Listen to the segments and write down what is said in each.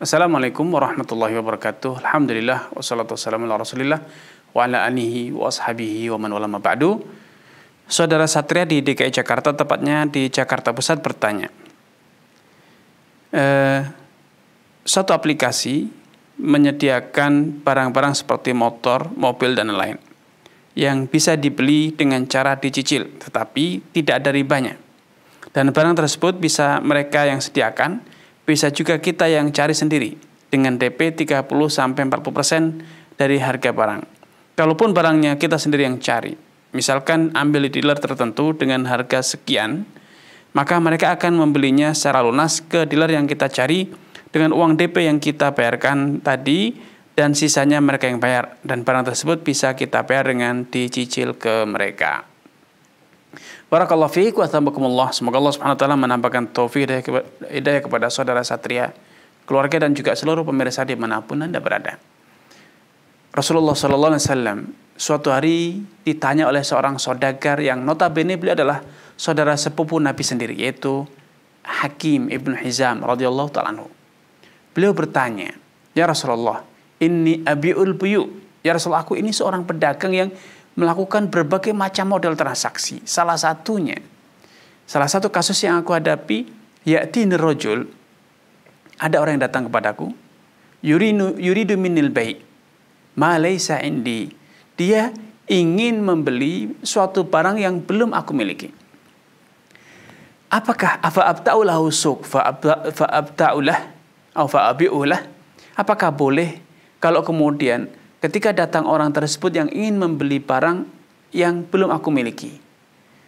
Assalamualaikum warahmatullahi wabarakatuh. Alhamdulillah wassalatu wassalamu ala Rasulillah wa ala alihi wa ashabihi wa man walama ba'du. Saudara Satria di DKI Jakarta tepatnya di Jakarta Pusat bertanya. Eh, satu aplikasi menyediakan barang-barang seperti motor, mobil, dan lain-lain yang bisa dibeli dengan cara dicicil, tetapi tidak ada ribanya. Dan barang tersebut bisa mereka yang sediakan bisa juga kita yang cari sendiri dengan DP 30 sampai 40% dari harga barang. Kalaupun barangnya kita sendiri yang cari. Misalkan ambil di dealer tertentu dengan harga sekian, maka mereka akan membelinya secara lunas ke dealer yang kita cari dengan uang DP yang kita bayarkan tadi dan sisanya mereka yang bayar dan barang tersebut bisa kita bayar dengan dicicil ke mereka. Barakallahu fiik wa tabakumullah. Semoga Allah Subhanahu wa taala menampakkan taufik hidayah kepada saudara Satria, keluarga dan juga seluruh pemirsa di manapun Anda berada. Rasulullah sallallahu alaihi wasallam suatu hari ditanya oleh seorang saudagar yang notabene beliau adalah saudara sepupu Nabi sendiri yaitu Hakim ibnu Hizam radhiyallahu taala anhu. Beliau bertanya, "Ya Rasulullah, ini abiul buyu." Ya Rasulullah, aku ini seorang pedagang yang melakukan berbagai macam model transaksi. Salah satunya, salah satu kasus yang aku hadapi, yakni nerojul, ada orang yang datang kepadaku, yurinu, yuridu minil baik, malaysa indi. Dia ingin membeli suatu barang yang belum aku miliki. Apakah fa'abta'ulahu suq fa'abta'ulah atau fa'abi'ulah? Apakah boleh kalau kemudian ketika datang orang tersebut yang ingin membeli barang yang belum aku miliki.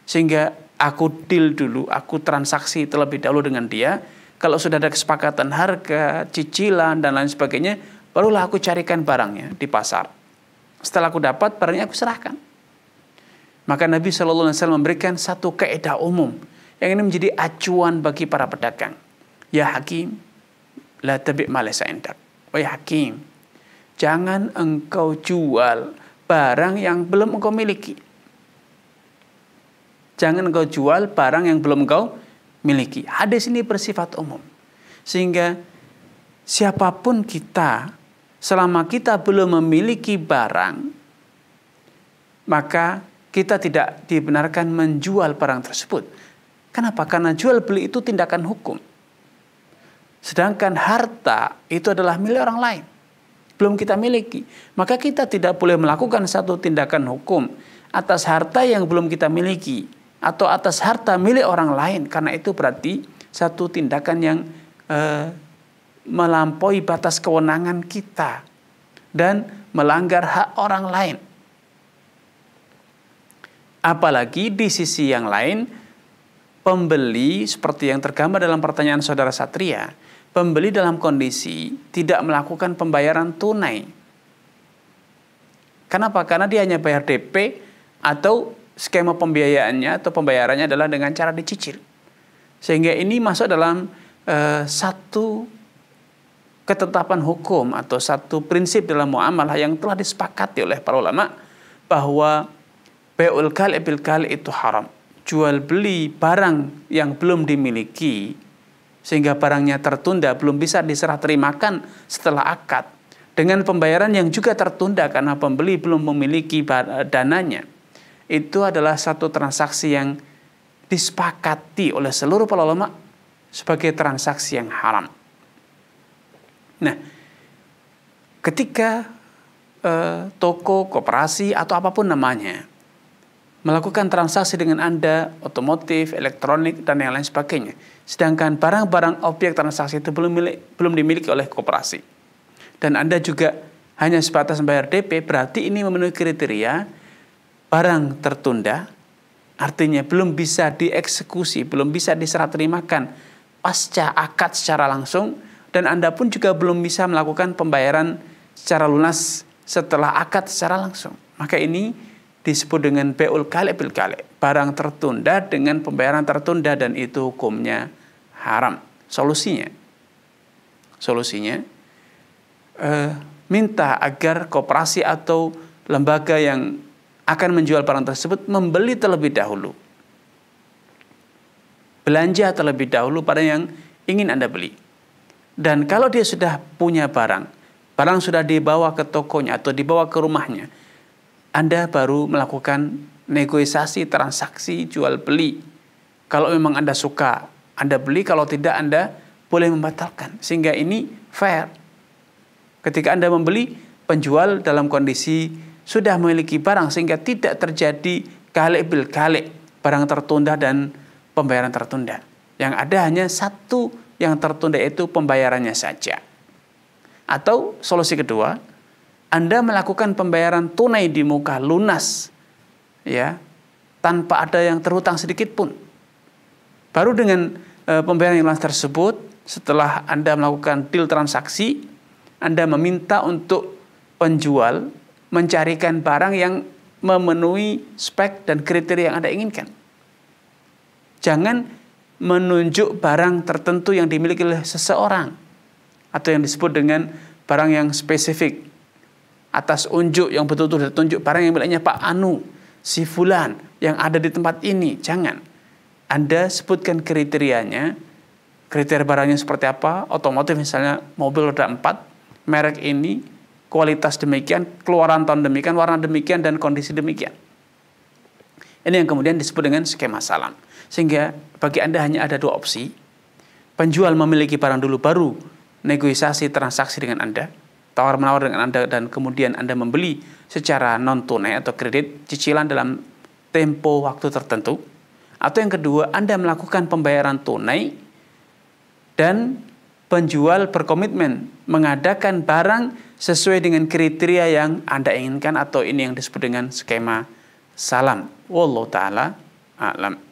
Sehingga aku deal dulu, aku transaksi terlebih dahulu dengan dia. Kalau sudah ada kesepakatan harga, cicilan, dan lain sebagainya, barulah aku carikan barangnya di pasar. Setelah aku dapat, barangnya aku serahkan. Maka Nabi SAW memberikan satu kaidah umum yang ini menjadi acuan bagi para pedagang. Ya Hakim, la tabi' malesa endak. Oh ya Hakim, jangan engkau jual barang yang belum engkau miliki. Jangan engkau jual barang yang belum engkau miliki. Hadis ini bersifat umum. Sehingga siapapun kita, selama kita belum memiliki barang, maka kita tidak dibenarkan menjual barang tersebut. Kenapa? Karena jual beli itu tindakan hukum. Sedangkan harta itu adalah milik orang lain belum kita miliki. Maka kita tidak boleh melakukan satu tindakan hukum atas harta yang belum kita miliki atau atas harta milik orang lain karena itu berarti satu tindakan yang eh, melampaui batas kewenangan kita dan melanggar hak orang lain. Apalagi di sisi yang lain pembeli seperti yang tergambar dalam pertanyaan saudara Satria pembeli dalam kondisi tidak melakukan pembayaran tunai. Kenapa? Karena dia hanya bayar DP atau skema pembiayaannya atau pembayarannya adalah dengan cara dicicil. Sehingga ini masuk dalam e, satu ketetapan hukum atau satu prinsip dalam muamalah yang telah disepakati oleh para ulama bahwa beul kal itu haram. Jual beli barang yang belum dimiliki sehingga barangnya tertunda belum bisa diserah terimakan setelah akad dengan pembayaran yang juga tertunda karena pembeli belum memiliki dananya itu adalah satu transaksi yang disepakati oleh seluruh para ulama sebagai transaksi yang haram. Nah, ketika eh, toko, koperasi atau apapun namanya melakukan transaksi dengan Anda, otomotif, elektronik, dan yang lain sebagainya. Sedangkan barang-barang objek transaksi itu belum, milik, belum dimiliki oleh koperasi. Dan Anda juga hanya sebatas membayar DP, berarti ini memenuhi kriteria barang tertunda, artinya belum bisa dieksekusi, belum bisa diserah terimakan pasca akad secara langsung, dan Anda pun juga belum bisa melakukan pembayaran secara lunas setelah akad secara langsung. Maka ini disebut dengan beul kale bil kale, barang tertunda dengan pembayaran tertunda dan itu hukumnya haram. Solusinya, solusinya eh, minta agar koperasi atau lembaga yang akan menjual barang tersebut membeli terlebih dahulu. Belanja terlebih dahulu pada yang ingin Anda beli. Dan kalau dia sudah punya barang, barang sudah dibawa ke tokonya atau dibawa ke rumahnya, anda baru melakukan negosiasi transaksi jual beli. Kalau memang Anda suka, Anda beli, kalau tidak Anda boleh membatalkan. Sehingga ini fair. Ketika Anda membeli, penjual dalam kondisi sudah memiliki barang sehingga tidak terjadi galek bil galek, barang tertunda dan pembayaran tertunda. Yang ada hanya satu yang tertunda itu pembayarannya saja. Atau solusi kedua, anda melakukan pembayaran tunai di muka lunas ya tanpa ada yang terhutang sedikit pun. Baru dengan e, pembayaran yang lunas tersebut setelah Anda melakukan deal transaksi, Anda meminta untuk penjual mencarikan barang yang memenuhi spek dan kriteria yang Anda inginkan. Jangan menunjuk barang tertentu yang dimiliki oleh seseorang atau yang disebut dengan barang yang spesifik atas unjuk yang betul-betul ditunjuk barang yang miliknya Pak Anu, si Fulan yang ada di tempat ini. Jangan. Anda sebutkan kriterianya, kriteria barangnya seperti apa, otomotif misalnya mobil roda empat, merek ini, kualitas demikian, keluaran tahun demikian, warna demikian, dan kondisi demikian. Ini yang kemudian disebut dengan skema salam. Sehingga bagi Anda hanya ada dua opsi. Penjual memiliki barang dulu baru negosiasi transaksi dengan Anda tawar menawar dengan Anda dan kemudian Anda membeli secara non tunai atau kredit cicilan dalam tempo waktu tertentu atau yang kedua Anda melakukan pembayaran tunai dan penjual berkomitmen mengadakan barang sesuai dengan kriteria yang Anda inginkan atau ini yang disebut dengan skema salam. Wallahu taala alam.